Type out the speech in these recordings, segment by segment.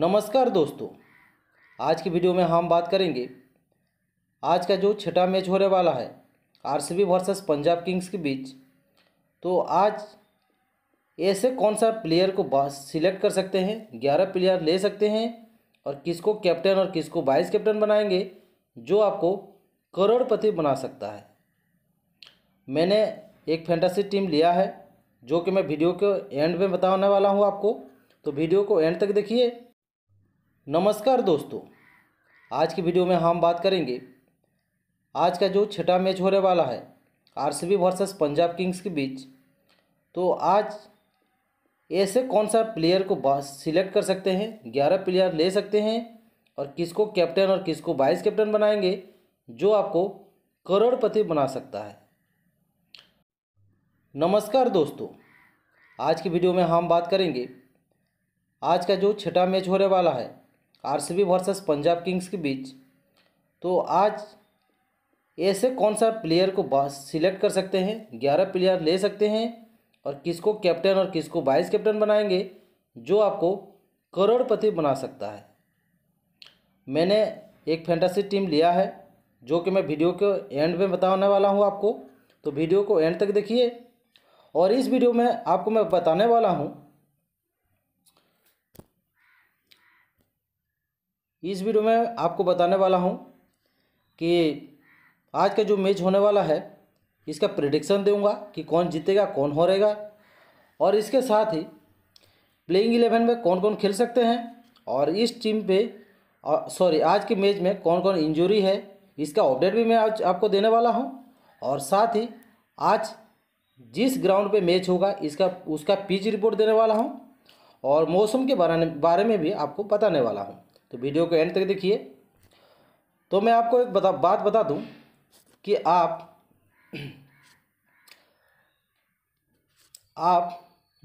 नमस्कार दोस्तों आज की वीडियो में हम बात करेंगे आज का जो छठा मैच होने वाला है आरसीबी वर्सेस पंजाब किंग्स के बीच तो आज ऐसे कौन सा प्लेयर को सिलेक्ट कर सकते हैं ग्यारह प्लेयर ले सकते हैं और किसको कैप्टन और किसको वाइस कैप्टन बनाएंगे जो आपको करोड़पति बना सकता है मैंने एक फैंटासी टीम लिया है जो कि मैं वीडियो के एंड में बताने वाला हूँ आपको तो वीडियो को एंड तक देखिए नमस्कार दोस्तों आज की वीडियो में हम बात करेंगे आज का जो छठा मैच होने वाला है आरसीबी वर्सेस पंजाब किंग्स के बीच तो आज ऐसे कौन सा प्लेयर को सिलेक्ट कर सकते हैं ग्यारह प्लेयर ले सकते हैं और किसको कैप्टन और किसको वाइस कैप्टन बनाएंगे जो आपको करोड़पति बना सकता है नमस्कार दोस्तों आज की वीडियो में हम बात करेंगे आज का जो छठा मैच होने वाला है आरसीबी वर्सेस पंजाब किंग्स के बीच तो आज ऐसे कौन सा प्लेयर को सिलेक्ट कर सकते हैं ग्यारह प्लेयर ले सकते हैं और किसको कैप्टन और किसको वाइस कैप्टन बनाएंगे जो आपको करोड़पति बना सकता है मैंने एक फैंटासी टीम लिया है जो कि मैं वीडियो के एंड में बताने वाला हूँ आपको तो वीडियो को एंड तक देखिए और इस वीडियो में आपको मैं बताने वाला हूँ इस वीडियो में आपको बताने वाला हूँ कि आज का जो मैच होने वाला है इसका प्रिडिक्शन दूंगा कि कौन जीतेगा कौन हारेगा और इसके साथ ही प्लेइंग इलेवन में कौन कौन खेल सकते हैं और इस टीम पे सॉरी आज के मैच में कौन कौन इंजरी है इसका अपडेट भी मैं आज आपको देने वाला हूँ और साथ ही आज जिस ग्राउंड पे मैच होगा इसका उसका पिच रिपोर्ट देने वाला हूँ और मौसम के बारे में बारे में भी आपको बताने वाला हूँ तो वीडियो को एंड तक देखिए तो मैं आपको एक बता बात बता दूं कि आप आप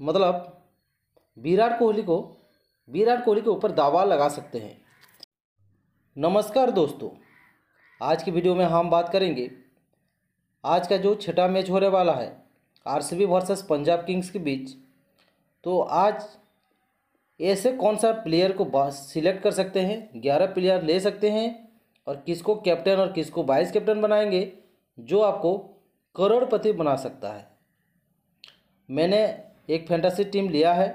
मतलब विराट कोहली को विराट कोहली के ऊपर दावा लगा सकते हैं नमस्कार दोस्तों आज की वीडियो में हम बात करेंगे आज का जो छठा मैच होने वाला है आरसीबी वर्सेस पंजाब किंग्स के बीच तो आज ऐसे कौन सा प्लेयर को सिलेक्ट कर सकते हैं ग्यारह प्लेयर ले सकते हैं और किसको कैप्टन और किसको वाइस कैप्टन बनाएंगे जो आपको करोड़पति बना सकता है मैंने एक फैंटासी टीम लिया है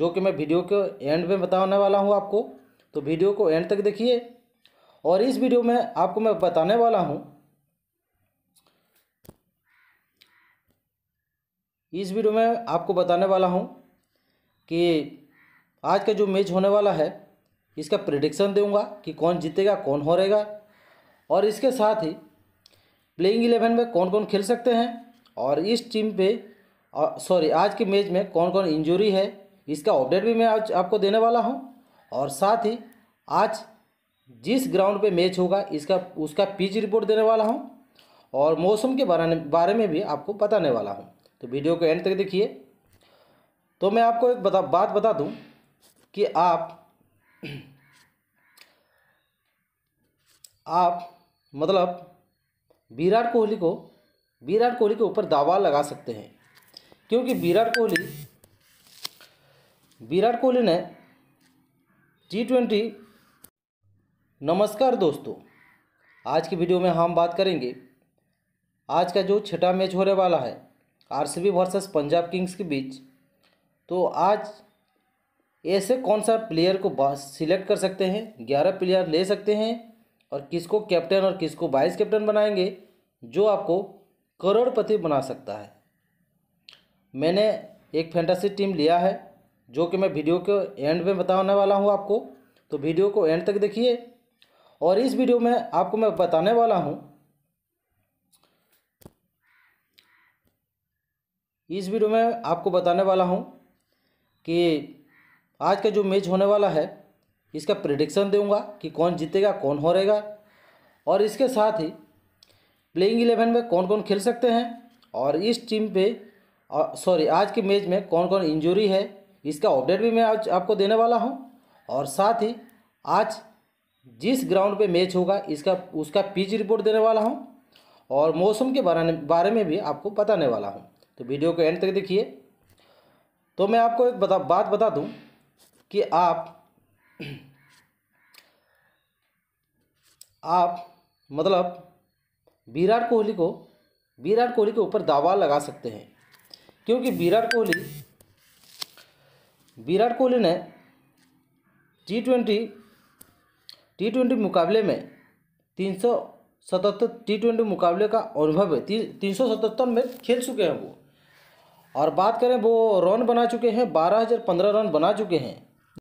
जो कि मैं वीडियो के एंड में बताने वाला हूँ आपको तो वीडियो को एंड तक देखिए और इस वीडियो में आपको मैं बताने वाला हूँ इस वीडियो में आपको बताने वाला हूँ कि आज का जो मैच होने वाला है इसका प्रिडिक्शन दूंगा कि कौन जीतेगा कौन हारेगा और इसके साथ ही प्लेइंग इलेवन में कौन कौन खेल सकते हैं और इस टीम पे सॉरी आज के मैच में कौन कौन इंजरी है इसका अपडेट भी मैं आज आपको देने वाला हूँ और साथ ही आज जिस ग्राउंड पे मैच होगा इसका उसका पिच रिपोर्ट देने वाला हूँ और मौसम के बारे बारे में भी आपको बताने वाला हूँ तो वीडियो को एंड तक देखिए तो मैं आपको एक बता बात बता दूँ कि आप आप मतलब विराट कोहली को विराट कोहली के ऊपर दावा लगा सकते हैं क्योंकि विराट कोहली विराट कोहली ने टी ट्वेंटी नमस्कार दोस्तों आज की वीडियो में हम बात करेंगे आज का जो छठा मैच होने वाला है आरसीबी वर्सेस पंजाब किंग्स के बीच तो आज ऐसे कौन सा प्लेयर को सिलेक्ट कर सकते हैं ग्यारह प्लेयर ले सकते हैं और किसको कैप्टन और किसको वाइस कैप्टन बनाएंगे जो आपको करोड़पति बना सकता है मैंने एक फैंटासी टीम लिया है जो कि मैं वीडियो के एंड में बताने वाला हूँ आपको तो वीडियो को एंड तक देखिए और इस वीडियो में आपको मैं बताने वाला हूँ इस वीडियो में आपको बताने वाला हूँ कि आज का जो मैच होने वाला है इसका प्रिडिक्शन दूंगा कि कौन जीतेगा कौन हारेगा और इसके साथ ही प्लेइंग इलेवन में कौन कौन खेल सकते हैं और इस टीम पे सॉरी आज के मैच में कौन कौन इंजरी है इसका अपडेट भी मैं आज आपको देने वाला हूँ और साथ ही आज जिस ग्राउंड पे मैच होगा इसका उसका पिच रिपोर्ट देने वाला हूँ और मौसम के बारे बारे में भी आपको बताने वाला हूँ तो वीडियो को एंड तक देखिए तो मैं आपको एक बता बात बता दूँ कि आप आप मतलब विराट कोहली को विराट कोहली के ऊपर दावा लगा सकते हैं क्योंकि विराट कोहली विराट कोहली ने टी ट्वेंटी टी ट्वेंटी मुकाबले में तीन सौ सतहत्तर टी ट्वेंटी मुकाबले का अनुभव है तीन सौ सतहत्तर में खेल चुके हैं वो और बात करें वो रन बना चुके हैं बारह हज़ार पंद्रह रन बना चुके हैं